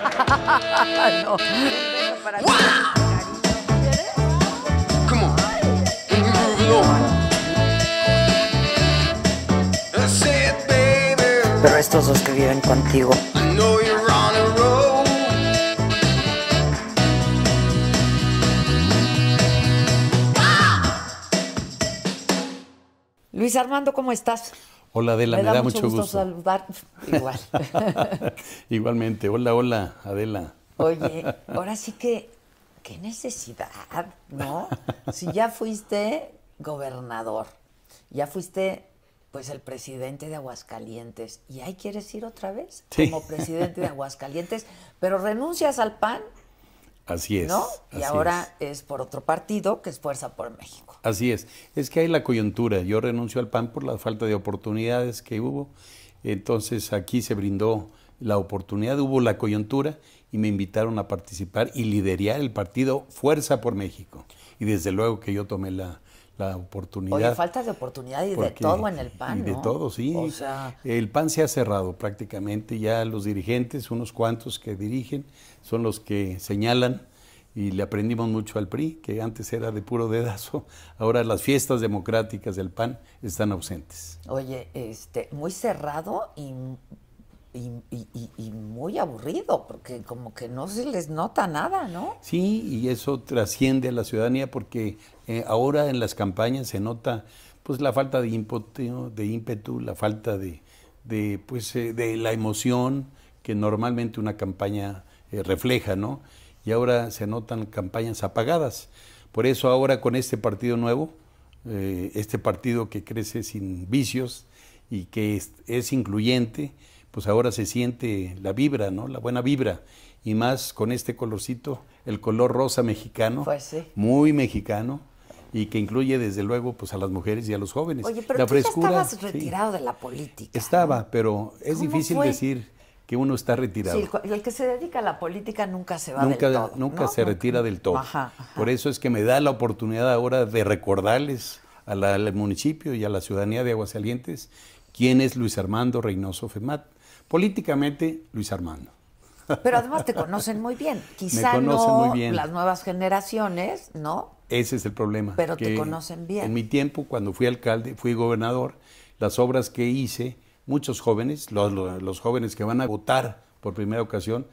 Pero estos dos que viven contigo. Luis Armando, ¿cómo estás? Hola Adela, me, da, mucho, gusto, saludar. Igualmente, hola, hola Adela. Oye, ahora sí que, qué necesidad, ¿no? Si ya fuiste gobernador, ya fuiste pues el presidente de Aguascalientes. ¿Y ahí quieres ir otra vez? Como presidente de Aguascalientes, pero renuncias al PAN Así es. Y ahora es. por otro partido que es Fuerza por México. Así es. Es que hay la coyuntura. Yo renuncio al PAN por la falta de oportunidades que hubo. Entonces aquí se brindó la oportunidad, hubo la coyuntura y me invitaron a participar y liderar el partido Fuerza por México. Y desde luego que yo tomé la, la oportunidad. Oye, falta de oportunidad y de todo en el PAN. Y de todo, sí. O sea... El PAN se ha cerrado prácticamente, ya los dirigentes, unos cuantos que dirigen, son los que señalan y le aprendimos mucho al PRI, que antes era de puro dedazo, ahora las fiestas democráticas del PAN están ausentes. Oye, este, muy cerrado y y, muy aburrido, porque como que no se les nota nada, ¿no? Sí, y eso trasciende a la ciudadanía porque eh, ahora en las campañas se nota pues la falta de ímpetu, de ímpetu la falta de, pues, eh, de la emoción que normalmente una campaña eh, refleja, ¿no? Y ahora se notan campañas apagadas. Por eso ahora con este partido nuevo, este partido que crece sin vicios y que es, es incluyente, pues ahora se siente la vibra, ¿no? La buena vibra. Y más con este colorcito, el color rosa mexicano, pues muy mexicano, y que incluye desde luego pues a las mujeres y a los jóvenes. Oye, pero la tú ya estabas retirado de la política. Estaba, pero es difícil decir que uno está retirado. Sí, el que se dedica a la política nunca se va nunca, del Nunca se retira del todo. Por eso es que me da la oportunidad ahora de recordarles al municipio y a la ciudadanía de Aguascalientes quién es Luis Armando Reynoso Femat Políticamente, Luis Armando. Pero además te conocen muy bien. Quizá no las nuevas generaciones, ¿no? Ese es el problema. Pero te conocen bien. En mi tiempo, cuando fui alcalde, fui gobernador, las obras que hice, muchos jóvenes, los jóvenes que van a votar por primera ocasión,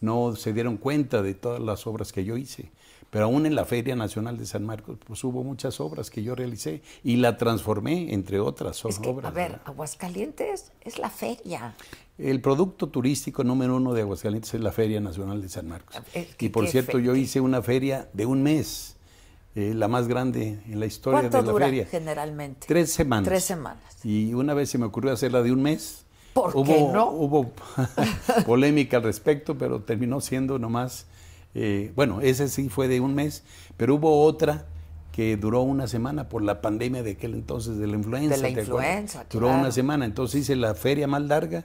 no se dieron cuenta de todas las obras que yo hice. Pero aún en la Feria Nacional de San Marcos, pues, hubo muchas obras que yo realicé y la transformé, entre otras obras. A ver, Aguascalientes es la feria. El producto turístico número uno de Aguascalientes es la Feria Nacional de San Marcos. y por cierto, yo hice una feria de un mes. Eh, la más grande en la historia de la dura feria. generalmente? Tres semanas. Tres semanas. Y una vez se me ocurrió hacerla de un mes. ¿Por qué no? Hubo polémica al respecto, pero terminó siendo nomás eh, bueno, ese sí fue de un mes, pero hubo otra que duró una semana por la pandemia de aquel entonces de la influenza. la Duró una semana, entonces hice la feria más larga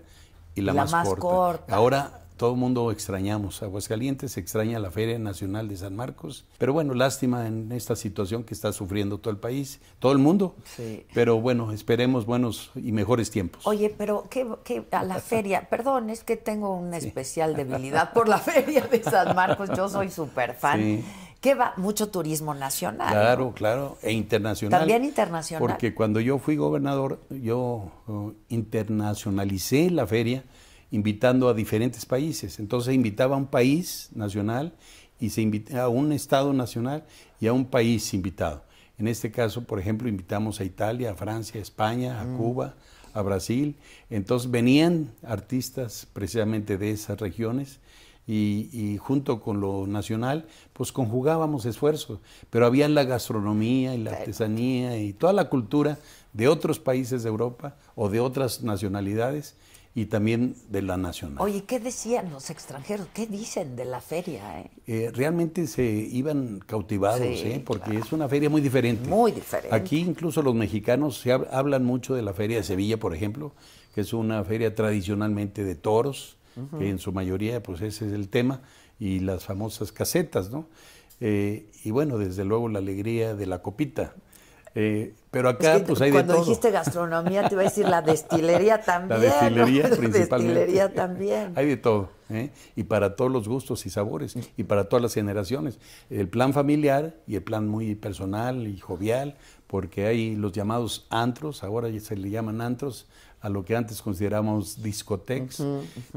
y la, más, corta. Ahora todo el mundo extrañamos. Aguascalientes extraña la Feria Nacional de San Marcos. Pero bueno, lástima en esta situación que está sufriendo todo el país, todo el mundo. Pero bueno, esperemos buenos y mejores tiempos. Oye, pero ¿qué, qué a la feria, perdón, es que tengo una especial debilidad por la Feria de San Marcos. Yo soy súper fan. Sí. Que va mucho turismo nacional. Claro, claro, e internacional. También internacional. Porque cuando yo fui gobernador, yo oh, internacionalicé la feria invitando a diferentes países. Entonces se invitaba a un país nacional y se invitaba a un estado nacional y a un país invitado. En este caso, por ejemplo, invitamos a Italia, a Francia, a España, a mm. Cuba, a Brasil. Entonces venían artistas precisamente de esas regiones y, y, junto con lo nacional, pues conjugábamos esfuerzos. Pero había la gastronomía y la artesanía y toda la cultura de otros países de Europa o de otras nacionalidades y también de la nacional. Oye, ¿qué decían los extranjeros? ¿Qué dicen de la feria? Eh? eh realmente se iban cautivados, eh, porque es una feria muy diferente. Muy diferente. Aquí incluso los mexicanos se hablan mucho de la feria de Sevilla, por ejemplo, que es una feria tradicionalmente de toros, que en su mayoría pues ese es el tema, y las famosas casetas, ¿no? Eh, y bueno, desde luego la alegría de la copita pero acá, pues hay de todo. Cuando dijiste gastronomía, te iba a decir la destilería también. La destilería principalmente. La destilería también. Hay de todo. ¿eh? Y para todos los gustos y sabores. Y para todas las generaciones. El plan familiar y el plan muy personal y jovial. Porque hay los llamados antros. Ahora ya se le llaman antros a lo que antes consideramos discotecas,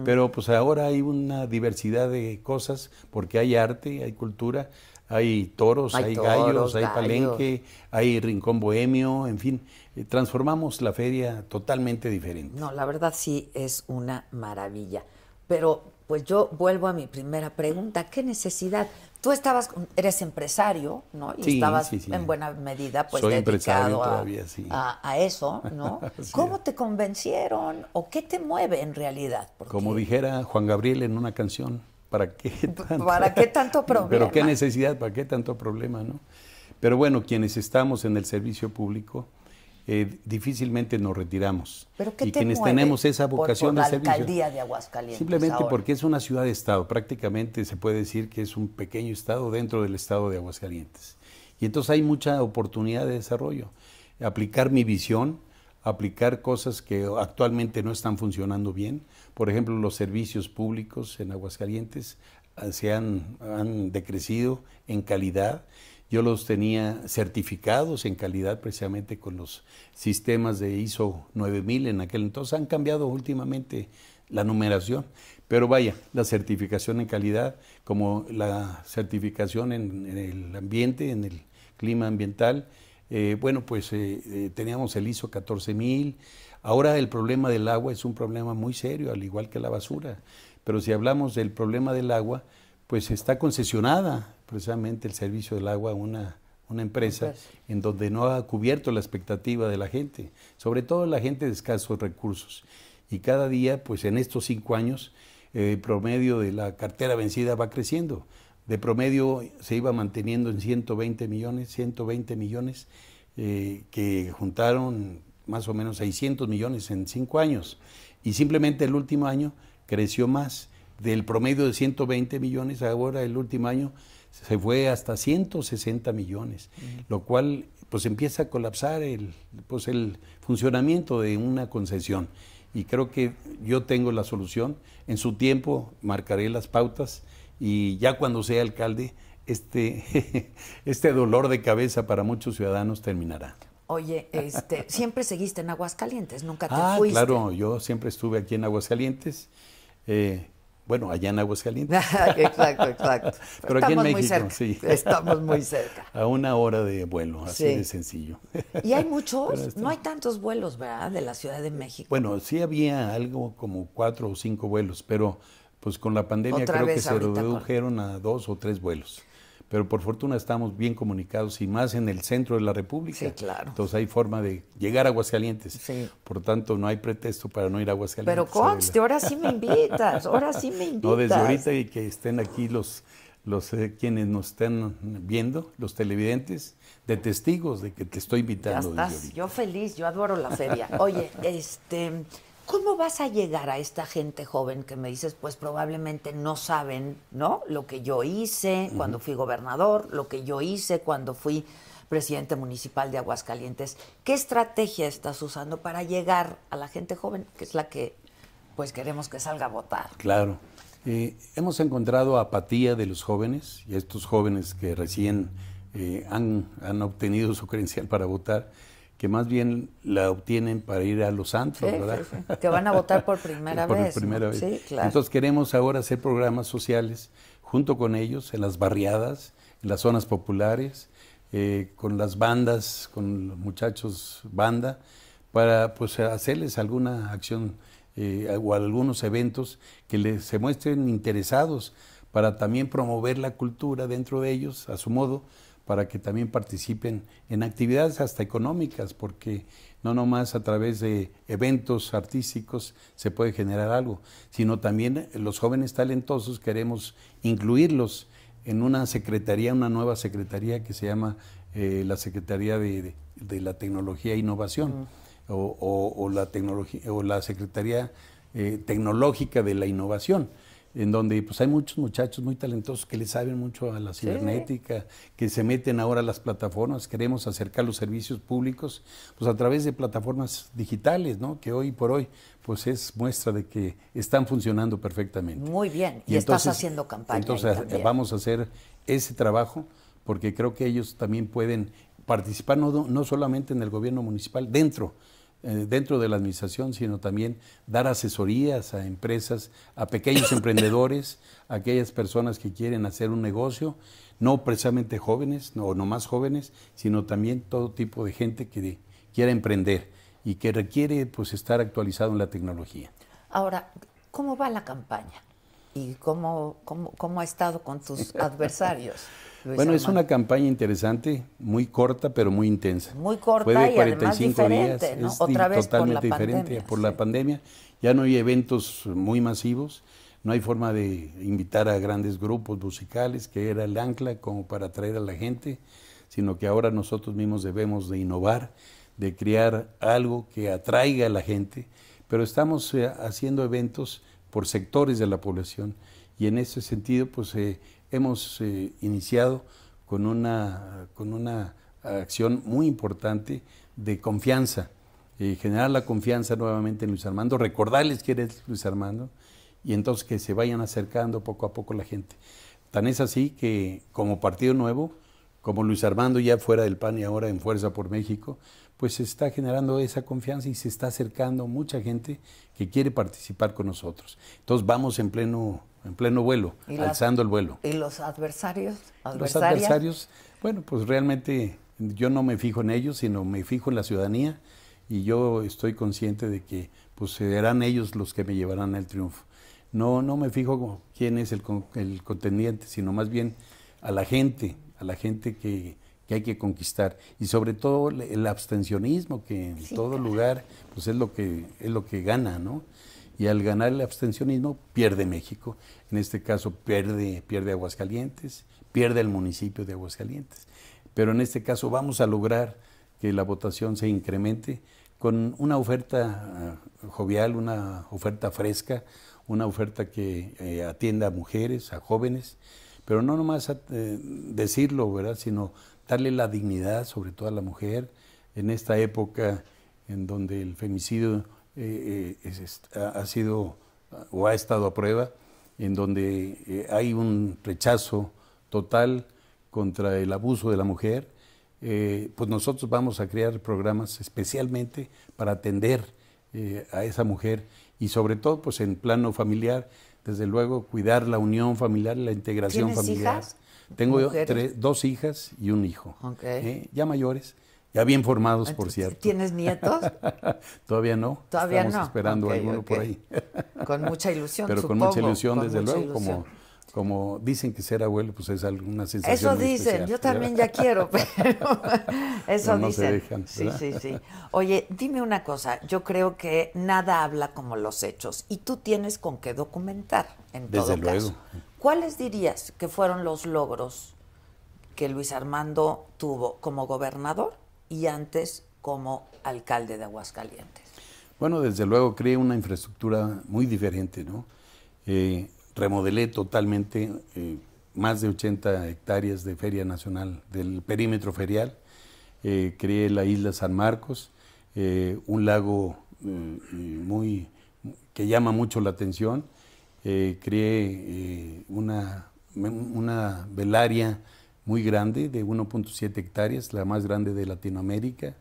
pero pues ahora hay una diversidad de cosas porque hay arte, hay cultura, hay toros, hay, gallos, hay palenque, hay rincón bohemio, en fin, eh, transformamos la feria totalmente diferente. No, la verdad sí es una maravilla. Pero pues yo vuelvo a mi primera pregunta, ¿qué necesidad? Tú estabas, eres empresario, ¿no? Y estabas en buena medida pues dedicado a, eso, ¿no? ¿Cómo te convencieron o qué te mueve en realidad? Como dijera Juan Gabriel en una canción, ¿Para qué tanto? ¿Para qué tanto problema? Pero qué necesidad, ¿para qué tanto problema, no? Pero bueno, quienes estamos en el servicio público, eh, difícilmente nos retiramos. ¿Pero y quienes tenemos esa vocación de servicio. la alcaldía de Aguascalientes. Simplemente porque es una ciudad de Estado. Prácticamente se puede decir que es un pequeño Estado dentro del Estado de Aguascalientes. Y entonces hay mucha oportunidad de desarrollo. Aplicar mi visión, aplicar cosas que actualmente no están funcionando bien. Por ejemplo, los servicios públicos en Aguascalientes ah, se han, decrecido en calidad. Yo los tenía certificados en calidad precisamente con los sistemas de ISO 9000 en aquel entonces. Han cambiado últimamente la numeración, pero vaya, la certificación en calidad, como la certificación en el ambiente, en el clima ambiental, eh, bueno, pues eh, eh, teníamos el ISO 14000. Ahora el problema del agua es un problema muy serio, al igual que la basura. Pero si hablamos del problema del agua, pues está concesionada precisamente el servicio del agua a una, empresa en donde no ha cubierto la expectativa de la gente, sobre todo la gente de escasos recursos. Y cada día, pues en estos cinco años, el promedio de la cartera vencida va creciendo de promedio se iba manteniendo en 120 millones, 120 millones, eh, que juntaron más o menos 600 millones en cinco años. Y simplemente el último año creció más. Del promedio de 120 millones, ahora el último año se fue hasta 160 millones, lo cual pues empieza a colapsar el, pues, el funcionamiento de una concesión. Y creo que yo tengo la solución. En su tiempo marcaré las pautas y ya cuando sea alcalde, este, este dolor de cabeza para muchos ciudadanos terminará. Oye, este, siempre seguiste en Aguascalientes, nunca te ah, fuiste? Claro, yo siempre estuve aquí en Aguascalientes. Eh, bueno, allá en Aguascalientes. exacto, exacto. Pero, aquí en México, sí. Estamos muy cerca. A una hora de vuelo, así de sencillo. Y hay muchos, no hay tantos vuelos, ¿verdad? De la Ciudad de México. Bueno, sí había algo como cuatro o cinco vuelos, pero pues con la pandemia creo que se redujeron a dos o tres vuelos. Pero por fortuna estamos bien comunicados y más en el centro de la República. Sí, claro. Entonces hay forma de llegar a Aguascalientes. Sí. Por tanto, no hay pretexto para no ir a Aguascalientes. Pero conste, pues, ahora sí me invitas, ahora sí me invitas. No, desde ahorita y que estén aquí los, los eh, quienes nos están viendo, los televidentes, de testigos de que te estoy invitando. Ya estás, yo feliz, yo adoro la feria. Oye, este... ¿Cómo vas a llegar a esta gente joven que me dices, pues probablemente no saben, ¿no? Lo que yo hice cuando fui gobernador, lo que yo hice cuando fui presidente municipal de Aguascalientes. ¿Qué estrategia estás usando para llegar a la gente joven, que es la que pues queremos que salga a votar? Claro. Eh, hemos encontrado apatía de los jóvenes y estos jóvenes que recién eh, han, han obtenido su credencial para votar que más bien la obtienen para ir a los santos, ¿verdad? Que van a votar por primera vez. Claro. Entonces queremos ahora hacer programas sociales junto con ellos en las barriadas, en las zonas populares, eh, con las bandas, con los muchachos banda, para pues hacerles alguna acción eh, o algunos eventos que les se muestren interesados para también promover la cultura dentro de ellos a su modo para que también participen en actividades hasta económicas, porque no nomás a través de eventos artísticos se puede generar algo, sino también los jóvenes talentosos queremos incluirlos en una secretaría, una nueva secretaría que se llama eh, la Secretaría de, la Tecnología e Innovación o, la o la Secretaría eh, Tecnológica de la Innovación en donde pues hay muchos muchachos muy talentosos que le saben mucho a la cibernética, que se meten ahora a las plataformas, queremos acercar los servicios públicos pues a través de plataformas digitales, ¿no? Que hoy por hoy pues es muestra de que están funcionando perfectamente. Muy bien, y, estás haciendo campaña. Entonces eh, vamos a hacer ese trabajo porque creo que ellos también pueden participar no, no solamente en el gobierno municipal, dentro, eh, dentro de la administración, sino también dar asesorías a empresas, a pequeños emprendedores, a aquellas personas que quieren hacer un negocio, no precisamente jóvenes, no, no más jóvenes, sino también todo tipo de gente que quiera emprender y que requiere pues estar actualizado en la tecnología. Ahora, ¿cómo va la campaña? ¿Y cómo, cómo, cómo ha estado con tus adversarios? bueno, es una campaña interesante, muy corta, pero muy intensa. Muy corta Fue 45 días, ¿no? es totalmente diferente por la pandemia. Ya no hay eventos muy masivos, no hay forma de invitar a grandes grupos musicales, que era el ancla como para atraer a la gente, sino que ahora nosotros mismos debemos de innovar, de crear algo que atraiga a la gente, pero estamos eh, haciendo eventos por sectores de la población. Y en ese sentido, pues eh, hemos eh, iniciado con una, acción muy importante de confianza, eh, generar la confianza nuevamente en Luis Armando, recordarles quién eres Luis Armando y entonces que se vayan acercando poco a poco la gente. Tan es así que como Partido Nuevo como Luis Armando ya fuera del PAN y ahora en Fuerza por México, pues se está generando esa confianza y se está acercando mucha gente que quiere participar con nosotros. Entonces vamos en pleno, en pleno vuelo, alzando el vuelo. ¿Y los adversarios? Los adversarios, bueno, pues realmente yo no me fijo en ellos, sino me fijo en la ciudadanía y yo estoy consciente de que pues serán ellos los que me llevarán al triunfo. No, no me fijo quién es el, el contendiente, sino más bien a la gente a la gente que, hay que conquistar y sobre todo el abstencionismo que en todo lugar pues es lo que es lo que gana no y al ganar el abstencionismo pierde México en este caso pierde pierde Aguascalientes pierde el municipio de Aguascalientes pero en este caso vamos a lograr que la votación se incremente con una oferta eh, jovial una oferta fresca una oferta que eh, atienda a mujeres a jóvenes pero no nomás eh, decirlo, ¿verdad? Sino darle la dignidad, sobre todo a la mujer, en esta época en donde el femicidio eh, eh, ha sido o ha estado a prueba, en donde hay un rechazo total contra el abuso de la mujer, pues nosotros vamos a crear programas especialmente para atender a esa mujer y sobre todo pues en plano familiar desde luego, cuidar la unión familiar la integración familiar. Hijas? Tengo dos hijas y un hijo. ¿eh? Ya mayores, ya bien formados, por cierto. ¿Tienes nietos? Todavía no. Todavía Estamos esperando a alguno por ahí. con mucha ilusión. Pero con mucha ilusión, desde luego, como como dicen que ser abuelo, pues es alguna sensación. Eso dicen, yo también ya quiero, pero eso no dicen. dejan, sí, sí, sí. Oye, dime una cosa, yo creo que nada habla como los hechos y tú tienes con qué documentar, en Desde luego. ¿Cuáles dirías que fueron los logros que Luis Armando tuvo como gobernador y antes como alcalde de Aguascalientes? Bueno, desde luego creé una infraestructura muy diferente, ¿no? Eh, remodelé totalmente eh, más de 80 hectáreas de feria nacional, del perímetro ferial. Eh, creé la isla San Marcos, eh, un lago eh, muy, que llama mucho la atención. creé una, una velaria muy grande de 1.7 hectáreas, la más grande de Latinoamérica.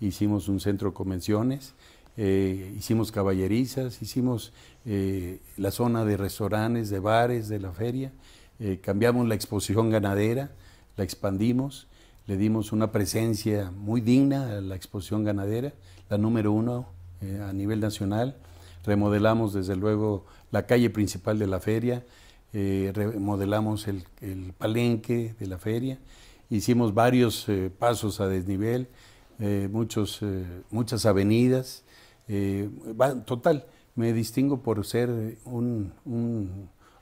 Hicimos un centro de convenciones. Eh, hicimos caballerizas, hicimos eh, la zona de restaurantes, de bares, de la feria, eh, cambiamos la exposición ganadera, la expandimos, le dimos una presencia muy digna a la exposición ganadera, la número uno a nivel nacional, remodelamos desde luego la calle principal de la feria, remodelamos el, palenque de la feria, hicimos varios pasos a desnivel, muchos, muchas avenidas, eh, total, me distingo por ser un,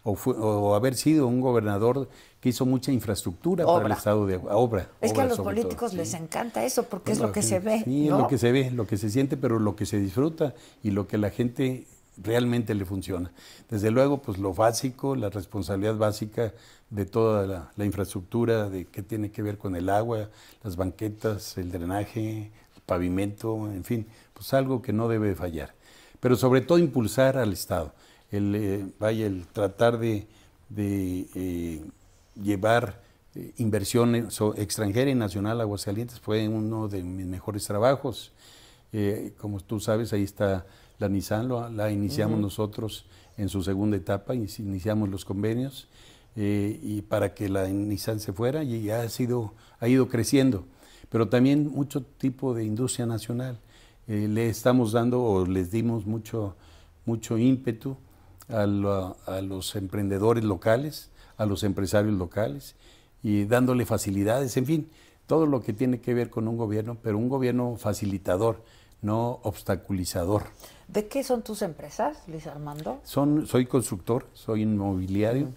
o, haber sido un gobernador que hizo mucha infraestructura para el estado de obra. Es que a los políticos les encanta eso porque es lo, que, se ve. Sí, lo que se ve, lo que se siente, pero lo que se disfruta y lo que la gente realmente le funciona. Desde luego, pues lo básico, la responsabilidad básica de toda la, infraestructura de qué tiene que ver con el agua, las banquetas, el drenaje, pavimento, en fin, pues algo que no debe fallar. Pero sobre todo impulsar al Estado, el, eh, vaya, el tratar de, eh, llevar eh, inversiones inversión extranjera y nacional a Aguascalientes fue uno de mis mejores trabajos. como tú sabes, ahí está la Nissan, lo, la iniciamos nosotros en su segunda etapa, iniciamos los convenios y para que la Nissan se fuera y ha, sido, ha ido creciendo pero también mucho tipo de industria nacional. Eh, le estamos dando o les dimos mucho, mucho ímpetu a, los emprendedores locales, a los empresarios locales, y dándole facilidades, en fin, todo lo que tiene que ver con un gobierno, pero un gobierno facilitador, no obstaculizador. ¿De qué son tus empresas, Luis Armando? Son, soy constructor, soy inmobiliario,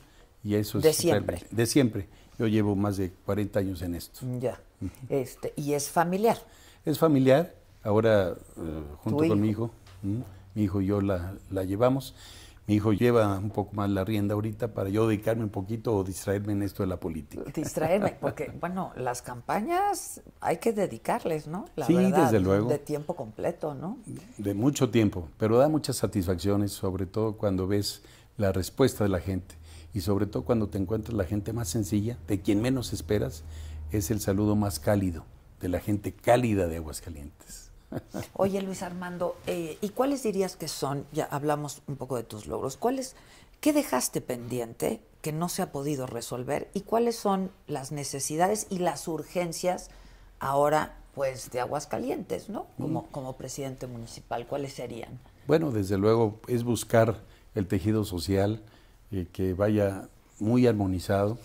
y eso es... De siempre. De siempre. Yo llevo más de 40 años en esto. Ya este, y es familiar. Es familiar, ahora eh, junto con mi hijo, mi hijo y yo la, llevamos. Mi hijo lleva un poco más la rienda ahorita para yo dedicarme un poquito o distraerme en esto de la política. Distraerme, porque bueno, las campañas hay que dedicarles, ¿no? La De tiempo completo, ¿no? De mucho tiempo, pero da muchas satisfacciones, sobre todo cuando ves la respuesta de la gente y sobre todo cuando te encuentras la gente más sencilla, de quien menos esperas, es el saludo más cálido de la gente cálida de Aguascalientes. Oye, Luis Armando, eh, ¿y cuáles dirías que son? Ya hablamos un poco de tus logros. ¿Cuáles, qué dejaste pendiente que no se ha podido resolver y cuáles son las necesidades y las urgencias ahora, pues, de Aguascalientes, ¿no? Como, mm. como presidente municipal, ¿cuáles serían? Bueno, desde luego es buscar el tejido social eh, que vaya muy armonizado,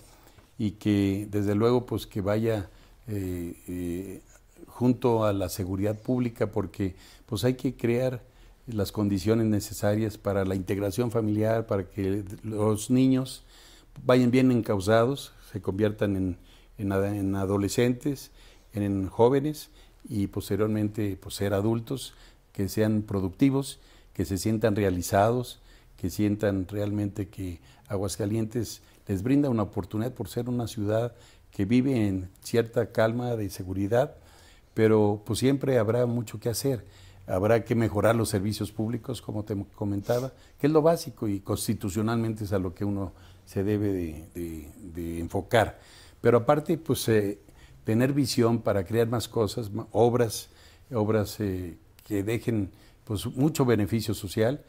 y que desde luego pues que vaya eh, eh, junto a la seguridad pública porque pues hay que crear las condiciones necesarias para la integración familiar, para que los niños vayan bien encausados, se conviertan en, adolescentes, en jóvenes y posteriormente pues, ser adultos que sean productivos, que se sientan realizados, que sientan realmente que Aguascalientes les brinda una oportunidad por ser una ciudad que vive en cierta calma de seguridad, pero pues siempre habrá mucho que hacer. Habrá que mejorar los servicios públicos, como te comentaba, que es lo básico y constitucionalmente es a lo que uno se debe de, enfocar. Pero aparte, pues eh, tener visión para crear más cosas, obras, obras eh, que dejen pues mucho beneficio social,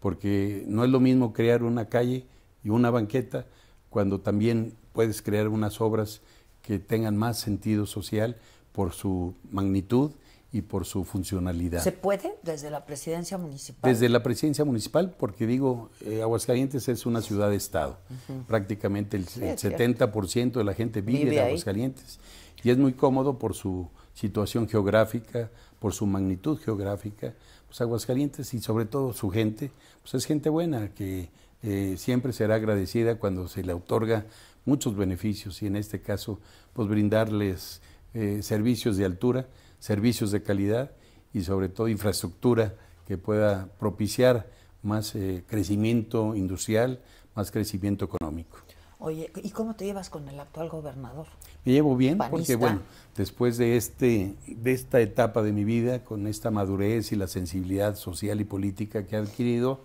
porque no es lo mismo crear una calle y una banqueta cuando también puedes crear unas obras que tengan más sentido social por su magnitud y por su funcionalidad. ¿Se puede desde la presidencia municipal? Desde la presidencia municipal, porque digo, eh, Aguascalientes es una ciudad-estado. de Prácticamente el, 70% de la gente vive, en Aguascalientes. Y es muy cómodo por su situación geográfica, por su magnitud geográfica. Pues Aguascalientes y sobre todo su gente, pues es gente buena que eh, siempre será agradecida cuando se le otorga muchos beneficios y en este caso, pues brindarles eh, servicios de altura, servicios de calidad y sobre todo infraestructura que pueda propiciar más eh, crecimiento industrial, más crecimiento económico. Oye, ¿y cómo te llevas con el actual gobernador? Me llevo bien porque, bueno, después de, este, de esta etapa de mi vida, con esta madurez y la sensibilidad social y política que he adquirido,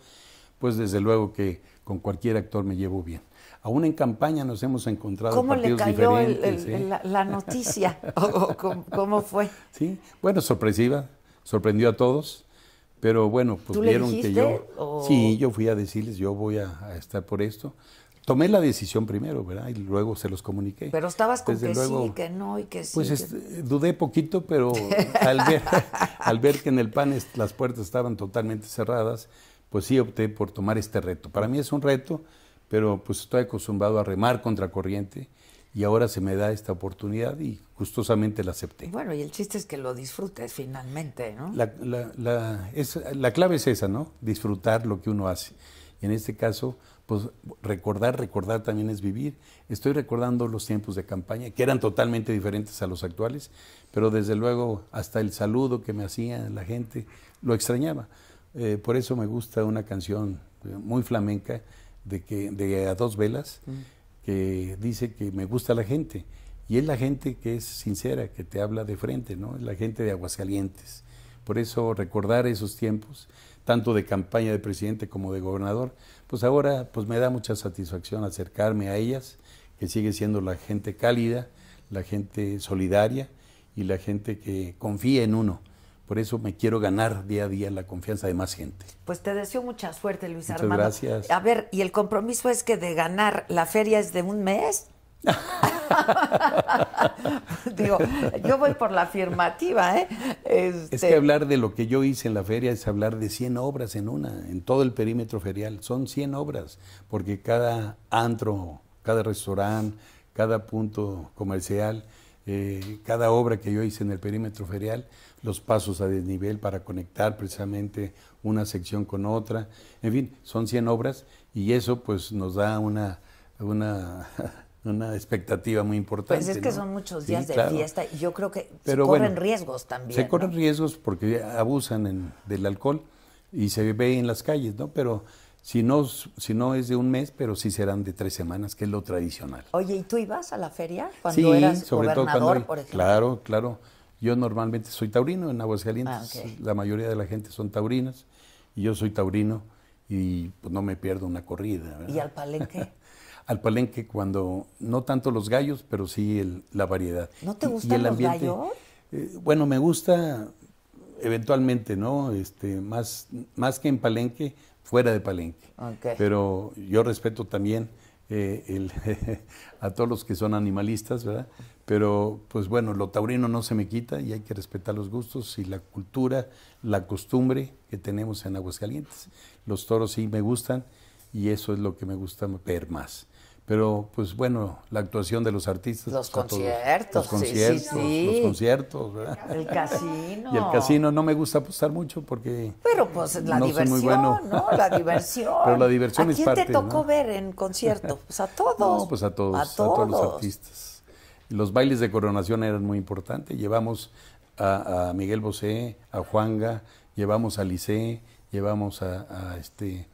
pues desde luego que con cualquier actor me llevo bien. Aún en campaña nos hemos encontrado ¿Cómo partidos le cayó diferentes, ¿eh? la, noticia? ¿cómo, fue? Sí, bueno, sorpresiva, sorprendió a todos, pero bueno, pues vieron que yo... que yo... O... Sí, yo fui a decirles, yo voy a, estar por esto tomé la decisión primero, ¿verdad? Y luego se los comuniqué. Pero estabas con que sí, que no y que sí. Pues este, dudé poquito, pero al ver, al ver que en el PAN las puertas estaban totalmente cerradas, pues sí opté por tomar este reto. Para mí es un reto, pero pues estoy acostumbrado a remar contra corriente y ahora se me da esta oportunidad y gustosamente la acepté. Bueno, y el chiste es que lo disfrutes finalmente, ¿no? La, clave es esa, ¿no? Disfrutar lo que uno hace. en este caso, pues recordar, recordar también es vivir. Estoy recordando los tiempos de campaña, que eran totalmente diferentes a los actuales, pero desde luego hasta el saludo que me hacía la gente, lo extrañaba. Eh, por eso me gusta una canción eh, muy flamenca de, que, de A Dos Velas, mm. que dice que me gusta la gente. Y es la gente que es sincera, que te habla de frente, ¿no? Es la gente de Aguascalientes. Por eso recordar esos tiempos, tanto de campaña de presidente como de gobernador, pues ahora pues me da mucha satisfacción acercarme a ellas, que sigue siendo la gente cálida, la gente solidaria y la gente que confía en uno. Por eso me quiero ganar día a día la confianza de más gente. Pues te deseo mucha suerte, Luis Armando. Muchas Gracias. A ver, y el compromiso es que de ganar la feria es de un mes. Digo, yo voy por la afirmativa, ¿eh? Es este que hablar de lo que yo hice en la feria es hablar de 100 obras en una, en todo el perímetro ferial. Son 100 obras, porque cada antro, cada restaurante, cada punto comercial eh, cada obra que yo hice en el perímetro ferial, los pasos a desnivel para conectar precisamente una sección con otra, en fin, son 100 obras y eso pues nos da una, una, expectativa muy importante. Pues es que son muchos días de fiesta y yo creo que se corren riesgos también. Se corren riesgos porque abusan del alcohol y se ve en las calles, ¿no? Pero si no, si no es de un mes, pero sí serán de tres semanas, que es lo tradicional. Oye, ¿y tú ibas a la feria cuando sí, eras sobre gobernador, todo cuando, Claro, claro. Yo normalmente soy taurino en Aguascalientes. Ah, la mayoría de la gente son taurinas y yo soy taurino y pues, no me pierdo una corrida. ¿Y al palenque? al palenque cuando, no tanto los gallos, pero sí la variedad. ¿No te gustan el los ambiente, eh, bueno, me gusta eventualmente, ¿no? Este, más, más que en palenque, fuera de Palenque. Pero yo respeto también eh, el, a todos los que son animalistas, ¿verdad? Pero pues bueno, lo taurino no se me quita y hay que respetar los gustos y la cultura, la costumbre que tenemos en Aguascalientes. Los toros sí me gustan y eso es lo que me gusta ver más. Pero, pues bueno, la actuación de los artistas. Los pues, conciertos. Los conciertos, sí, los conciertos, ¿verdad? El casino. y el casino no me gusta apostar mucho porque. Pero pues la diversión, ¿no? La diversión. Pero la diversión ¿A quién te tocó ver en concierto? Pues a todos. No, pues a todos, a todos, los artistas. Los bailes de coronación eran muy importantes. Llevamos a, Miguel Bosé, a Juanga, llevamos a Lice, llevamos a este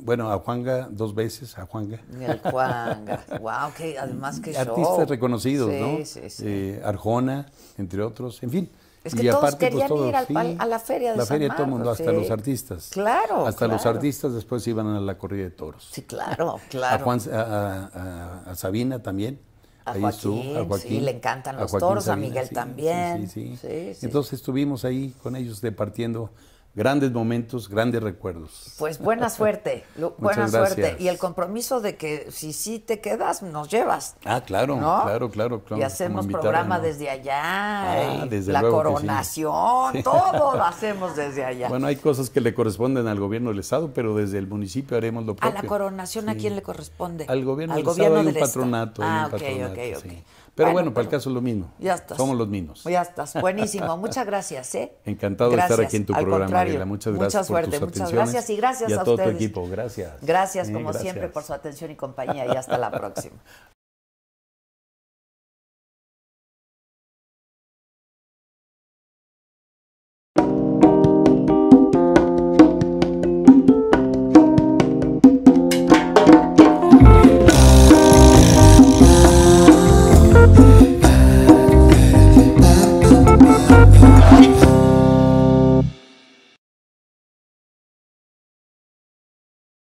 bueno, a Juanga dos veces, a Juanga. El Juanga, wow, que además que Artistas reconocidos, ¿no? Sí, sí. sí. Eh, Arjona, entre otros, en fin. Es que todos aparte, pues, querían ir a la feria de La feria de todo el mundo, hasta los artistas. Claro. Hasta los artistas después iban a la corrida de toros. Sí, claro, claro. A, Juan, a, Sabina también. A ahí Joaquín, estuvo, a Joaquín, sí, le encantan los toros, a Miguel también. Sí, sí, Entonces estuvimos ahí con ellos departiendo grandes momentos, grandes recuerdos. Pues buena suerte, buena suerte. Y el compromiso de que si sí si te quedas, nos llevas. Ah, claro, claro, claro, claro. Y hacemos programa desde allá, ah, desde la coronación, todo lo hacemos desde allá. Bueno, hay cosas que le corresponden al gobierno del Estado, pero desde el municipio haremos lo propio. ¿A la coronación a quién le corresponde? Al gobierno del Estado patronato. Ah, ok, ok, ok. Pero bueno, para el caso es lo mismo. Ya estás. Somos los mismos. Ya estás. Buenísimo. Muchas gracias, ¿eh? Encantado de estar aquí en tu programa, Muchas gracias. Mucha suerte, muchas gracias y gracias a, todo ustedes. tu equipo. Gracias. Gracias, como siempre, por su atención y compañía. Y hasta la próxima.